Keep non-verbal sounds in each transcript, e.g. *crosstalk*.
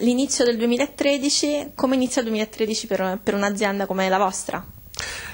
L'inizio del 2013, come inizia il 2013 per, per un'azienda come la vostra?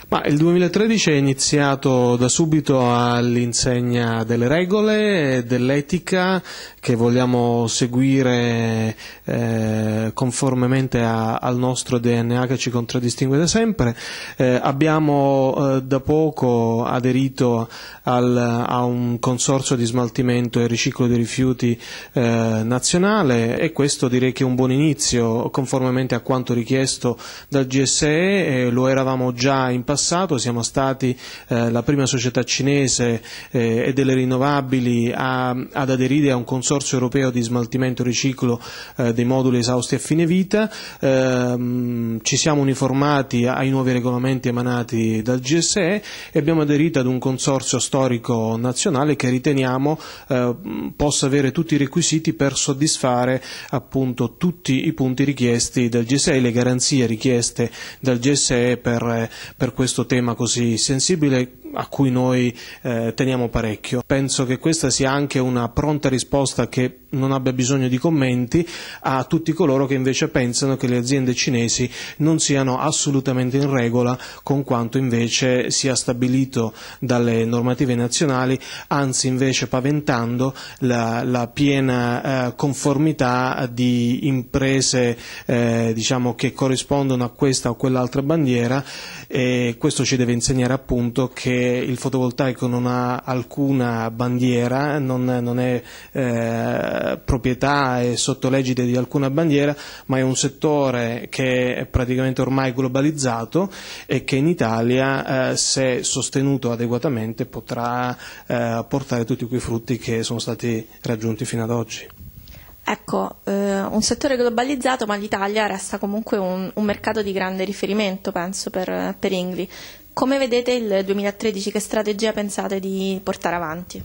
Ma il 2013 è iniziato da subito all'insegna delle regole, dell'etica che vogliamo seguire eh, conformemente a, al nostro DNA che ci contraddistingue da sempre. Eh, abbiamo eh, da poco aderito al, a un consorzio di smaltimento e riciclo dei rifiuti eh, nazionale e questo direi che è un buon inizio conformemente a quanto richiesto dal GSE, eh, lo eravamo già in passato, siamo stati eh, la prima società cinese e delle rinnovabili a, ad aderire a un consorzio Consorzio Europeo di Smaltimento e Riciclo eh, dei moduli esausti a fine vita, ehm, ci siamo uniformati ai nuovi regolamenti emanati dal GSE e abbiamo aderito ad un consorzio storico nazionale che riteniamo eh, possa avere tutti i requisiti per soddisfare appunto tutti i punti richiesti dal GSE e le garanzie richieste dal GSE per, eh, per questo tema così sensibile a cui noi eh, teniamo parecchio. Penso che questa sia anche una pronta risposta che non abbia bisogno di commenti a tutti coloro che invece pensano che le aziende cinesi non siano assolutamente in regola con quanto invece sia stabilito dalle normative nazionali, anzi invece paventando la, la piena eh, conformità di imprese eh, diciamo che corrispondono a questa o quell'altra bandiera e questo ci deve insegnare appunto che il fotovoltaico non ha alcuna bandiera, non, non è eh, proprietà e sotto legge di alcuna bandiera, ma è un settore che è praticamente ormai globalizzato e che in Italia, eh, se sostenuto adeguatamente, potrà eh, portare tutti quei frutti che sono stati raggiunti fino ad oggi. Ecco, eh, un settore globalizzato, ma l'Italia resta comunque un, un mercato di grande riferimento, penso, per, per Ingli. Come vedete il 2013, che strategia pensate di portare avanti?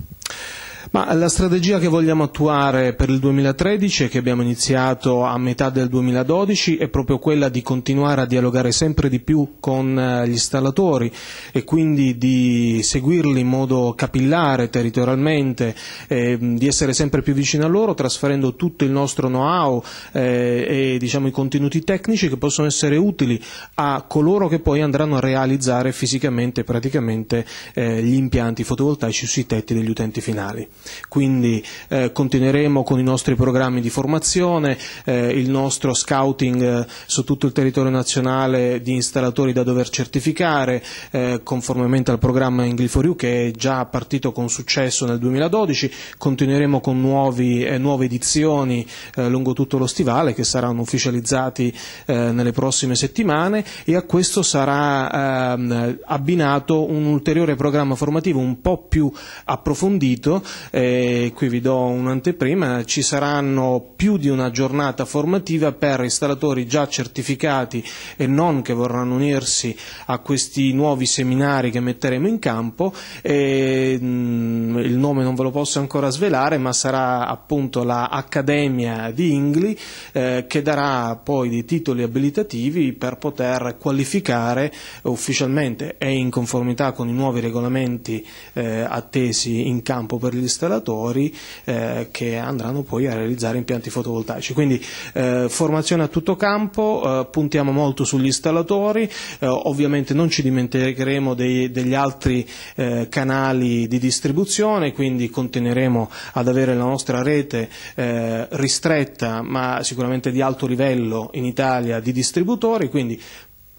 Ma la strategia che vogliamo attuare per il 2013 che abbiamo iniziato a metà del 2012 è proprio quella di continuare a dialogare sempre di più con eh, gli installatori e quindi di seguirli in modo capillare territorialmente, eh, di essere sempre più vicini a loro trasferendo tutto il nostro know-how eh, e diciamo, i contenuti tecnici che possono essere utili a coloro che poi andranno a realizzare fisicamente praticamente eh, gli impianti fotovoltaici sui tetti degli utenti finali. Quindi eh, continueremo con i nostri programmi di formazione, eh, il nostro scouting eh, su tutto il territorio nazionale di installatori da dover certificare, eh, conformemente al programma English for You che è già partito con successo nel 2012, continueremo con nuovi, eh, nuove edizioni lungo tutto lo stivale che saranno ufficializzati nelle prossime settimane e a questo sarà ehm, abbinato un ulteriore programma formativo un po' più approfondito eh, qui vi do un'anteprima, ci saranno più di una giornata formativa per installatori già certificati e non che vorranno unirsi a questi nuovi seminari che metteremo in campo, e, mh, mm, il nome non ve lo posso ancora svelare, ma sarà appunto l'Accademia di Ingli eh, che darà poi dei titoli abilitativi per poter qualificare ufficialmente e in conformità con i nuovi regolamenti eh, attesi in campo per gli installatori installatori eh, che andranno poi a realizzare impianti fotovoltaici. Quindi eh, formazione a tutto campo, eh, puntiamo molto sugli installatori, eh, ovviamente non ci dimenticheremo dei, degli altri eh, canali di distribuzione, quindi continueremo ad avere la nostra rete eh, ristretta ma sicuramente di alto livello in Italia di distributori, quindi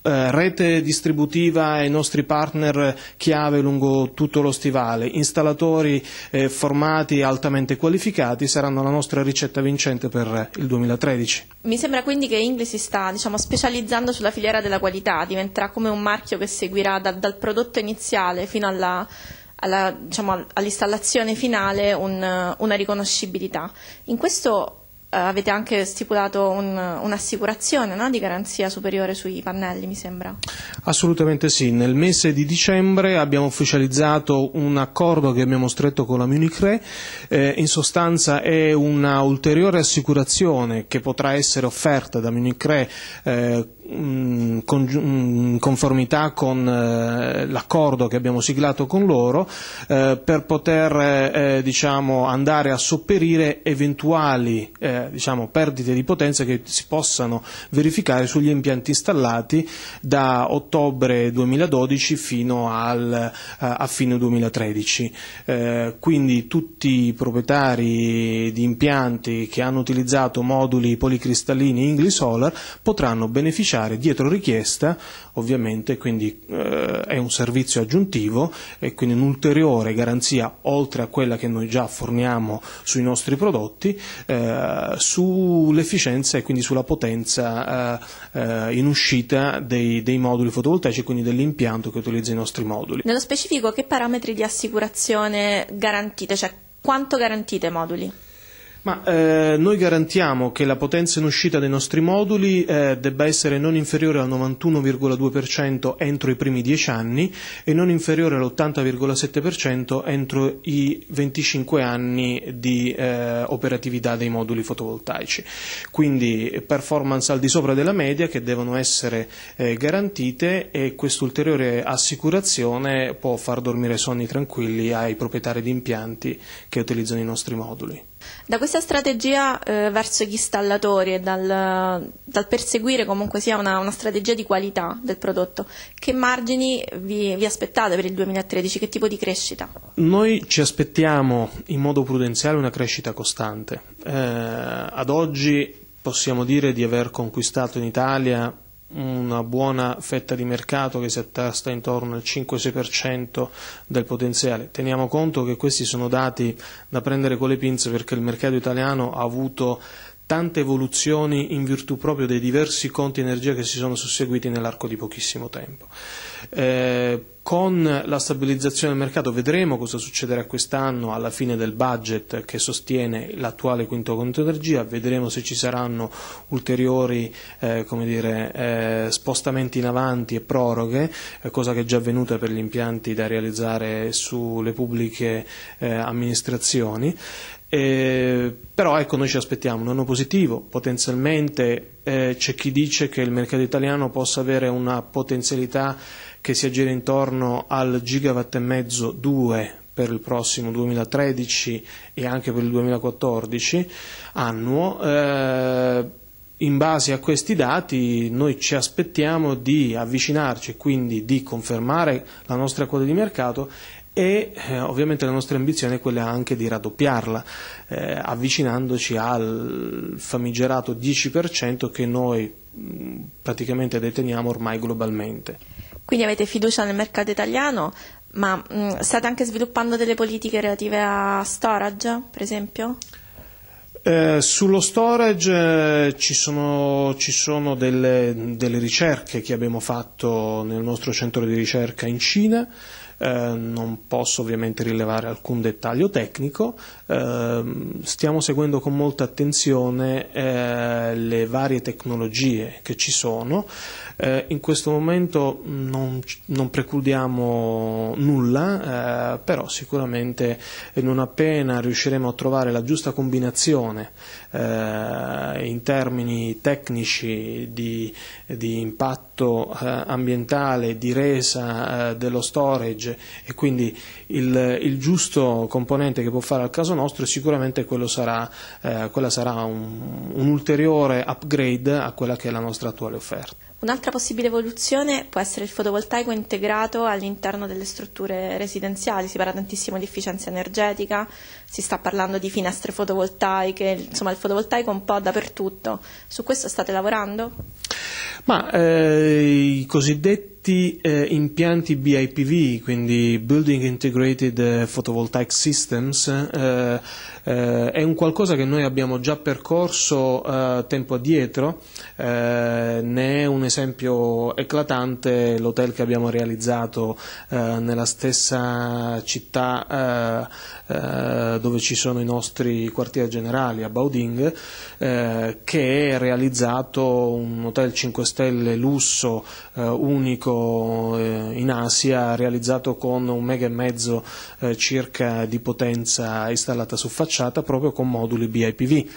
eh, rete distributiva e i nostri partner eh, chiave lungo tutto lo stivale, installatori eh, formati e altamente qualificati saranno la nostra ricetta vincente per eh, il 2013. Mi sembra quindi che Ingli si sta diciamo, specializzando sulla filiera della qualità, diventerà come un marchio che seguirà da, dal prodotto iniziale fino alla alla, diciamo, all'installazione finale un, una riconoscibilità. In questo eh, avete anche stipulato un, un'assicurazione no? di garanzia superiore sui pannelli, mi sembra. Assolutamente sì. Nel mese di dicembre abbiamo ufficializzato un accordo che abbiamo stretto con la Municre, Eh, in sostanza è un'ulteriore assicurazione che potrà essere offerta da Municre. eh, in conformità con eh, l'accordo che abbiamo siglato con loro eh, per poter eh, diciamo, andare a sopperire eventuali diciamo, perdite di potenza che si possano verificare sugli impianti installati da ottobre 2012 fino al, a fine 2013. quindi tutti i proprietari di impianti che hanno utilizzato moduli policristallini Solar potranno beneficiare pubblicare dietro richiesta, ovviamente quindi eh, è un servizio aggiuntivo e quindi un'ulteriore garanzia oltre a quella che noi già forniamo sui nostri prodotti eh, sull'efficienza e quindi sulla potenza eh, eh in uscita dei, dei, moduli fotovoltaici e quindi dell'impianto che utilizza i nostri moduli. Nello specifico che parametri di assicurazione garantite, cioè quanto garantite i moduli? Ma eh, noi garantiamo che la potenza in uscita dei nostri moduli eh, debba essere non inferiore al 91,2% entro i primi 10 anni e non inferiore all'80,7% entro i 25 anni di eh, operatività dei moduli fotovoltaici. Quindi performance al di sopra della media che devono essere eh, garantite e quest'ulteriore assicurazione può far dormire sonni tranquilli ai proprietari di impianti che utilizzano i nostri moduli. Da questa strategia eh, verso gli installatori e dal, dal, perseguire comunque sia una, una, strategia di qualità del prodotto, che margini vi, vi, aspettate per il 2013? Che tipo di crescita? Noi ci aspettiamo in modo prudenziale una crescita costante. Eh, ad oggi possiamo dire di aver conquistato in Italia una buona fetta di mercato che si attasta intorno al 5-6% del potenziale. Teniamo conto che questi sono dati da prendere con le pinze perché il mercato italiano ha avuto tante evoluzioni in virtù proprio dei diversi conti energia che si sono susseguiti nell'arco di pochissimo tempo. Eh, con la stabilizzazione del mercato vedremo cosa succederà quest'anno alla fine del budget che sostiene l'attuale quinto conto energia, vedremo se ci saranno ulteriori eh, dire, eh, spostamenti in avanti e proroghe, eh, cosa che è già avvenuta per gli impianti da realizzare sulle pubbliche eh, amministrazioni. Eh, però ecco, noi ci aspettiamo un anno positivo, potenzialmente eh, c'è chi dice che il mercato italiano possa avere una potenzialità che si aggira intorno al gigawatt e mezzo 2 per il prossimo 2013 e anche per il 2014 annuo. Eh, in base a questi dati noi ci aspettiamo di avvicinarci, quindi di confermare la nostra quota di mercato e eh, ovviamente la nostra ambizione è quella anche di raddoppiarla, eh, avvicinandoci al famigerato 10% che noi mh, praticamente deteniamo ormai globalmente. Quindi avete fiducia nel mercato italiano, ma mh, state anche sviluppando delle politiche relative a storage, per esempio? Eh, sullo storage eh, ci sono, ci sono delle, delle, ricerche che abbiamo fatto nel nostro centro di ricerca in Cina eh, non posso ovviamente rilevare alcun dettaglio tecnico, eh, stiamo seguendo con molta attenzione eh, le varie tecnologie che ci sono, eh, in questo momento non, non precludiamo nulla, eh, però sicuramente non appena riusciremo a trovare la giusta combinazione in termini tecnici di, di impatto ambientale, di resa dello storage, legge e quindi il, il, giusto componente che può fare al caso nostro sicuramente sarà, eh, quella sarà un, un ulteriore upgrade a quella che è la nostra attuale offerta. Un'altra possibile evoluzione può essere il fotovoltaico integrato all'interno delle strutture residenziali, si parla tantissimo di efficienza energetica, si sta parlando di finestre fotovoltaiche, insomma il fotovoltaico un po' dappertutto. Su questo state lavorando? Ma eh, i cosiddetti tutti eh, impianti BIPV, quindi Building Integrated eh, Photovoltaic Systems, eh, eh, è un qualcosa che noi abbiamo già percorso eh, tempo addietro, eh, ne è un esempio eclatante l'hotel che abbiamo realizzato nella stessa città dove ci sono i nostri quartieri generali, a Bauding, che è realizzato un hotel 5 stelle lusso unico disco eh, in Asia realizzato con un mega e mezzo eh, circa di potenza installata su facciata proprio con moduli BIPV.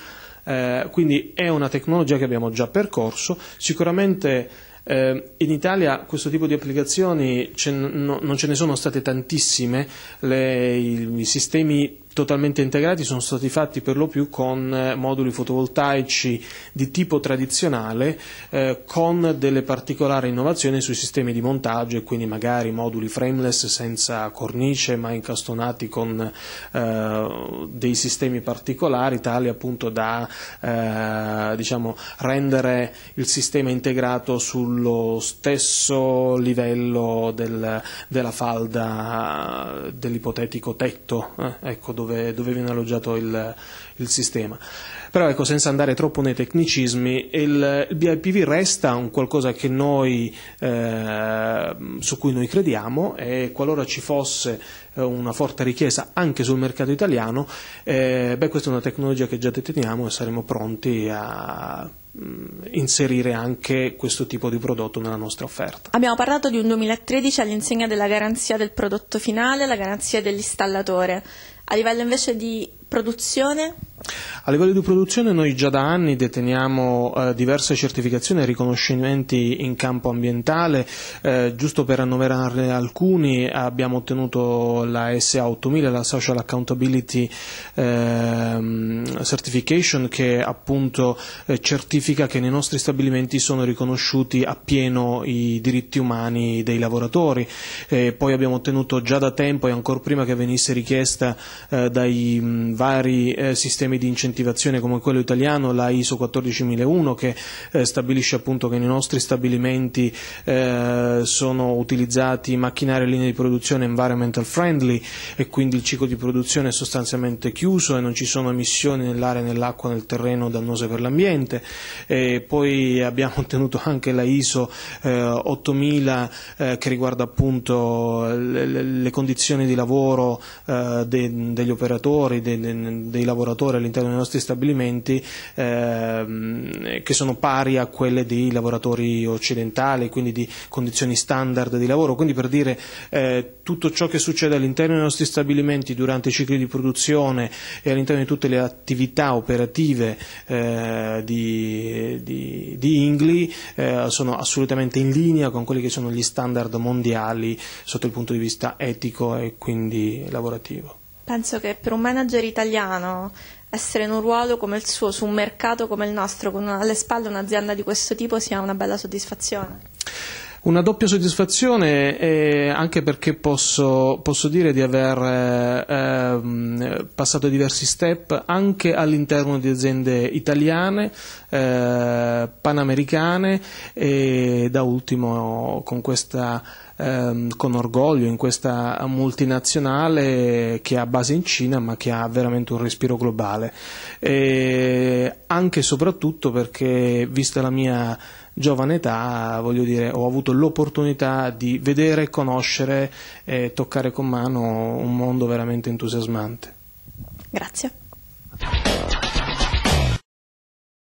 Eh, quindi è una tecnologia che abbiamo già percorso, sicuramente in Italia questo tipo di applicazioni non ce ne sono state tantissime, i sistemi totalmente integrati sono stati fatti per lo più con eh, moduli fotovoltaici di tipo tradizionale eh, con delle particolari innovazioni sui sistemi di montaggio e quindi magari moduli frameless senza cornice ma incastonati con eh, dei sistemi particolari tali appunto da eh, diciamo, rendere il sistema integrato sullo stesso livello del, della falda eh, dell'ipotetico tetto eh, ecco, dove, dove viene alloggiato il, il, sistema. Però ecco, senza andare troppo nei tecnicismi, il, il BIPV resta un qualcosa noi, eh, su cui noi crediamo e qualora ci fosse eh, una forte richiesta anche sul mercato italiano, eh, beh, questa è una tecnologia che già deteniamo e saremo pronti a mm, inserire anche questo tipo di prodotto nella nostra offerta. Abbiamo parlato di un 2013 all'insegna della garanzia del prodotto finale, la garanzia dell'installatore. A livello invece di produzione a livello di produzione noi già da anni deteniamo eh, diverse certificazioni e riconoscimenti in campo ambientale, eh, giusto per annoverarne alcuni abbiamo ottenuto la SA8000, la Social Accountability eh, Certification che appunto eh, certifica che nei nostri stabilimenti sono riconosciuti appieno i diritti umani dei lavoratori, poi abbiamo ottenuto già da tempo e ancora prima che venisse richiesta eh, dai mh, vari eh, sistemi sistemi di incentivazione come quello italiano, la ISO 14001 che eh, stabilisce appunto che nei nostri stabilimenti eh, sono utilizzati macchinari e linee di produzione environmental friendly e quindi il ciclo di produzione è sostanzialmente chiuso e non ci sono emissioni nell'aria, nell'acqua, nel terreno dannose per l'ambiente. poi abbiamo *laughs* ottenuto anche la ISO eh, 8000 eh, che riguarda appunto le, le condizioni di lavoro eh, de, degli operatori, de, de, dei lavoratori all'interno dei nostri stabilimenti ehm, che sono pari a quelle dei lavoratori occidentali, quindi di condizioni standard di lavoro, quindi per dire eh, tutto ciò che succede all'interno dei nostri stabilimenti durante i cicli di produzione e all'interno di tutte le attività operative eh, di, di, di, Ingli eh, sono assolutamente in linea con quelli che sono gli standard mondiali sotto il punto di vista etico e quindi lavorativo. Penso che per un manager italiano essere in un ruolo come il suo, su un mercato come il nostro, con una, alle spalle un'azienda di questo tipo sia una bella soddisfazione. Una doppia soddisfazione eh, anche perché posso, posso, dire di aver eh, ehm, passato diversi step anche all'interno di aziende italiane, eh, panamericane e da ultimo con questa ehm, con orgoglio in questa multinazionale che ha base in Cina ma che ha veramente un respiro globale. E anche e soprattutto perché, vista la mia giovane età, voglio dire, ho avuto l'opportunità di vedere, conoscere e toccare con mano un mondo veramente entusiasmante. Grazie.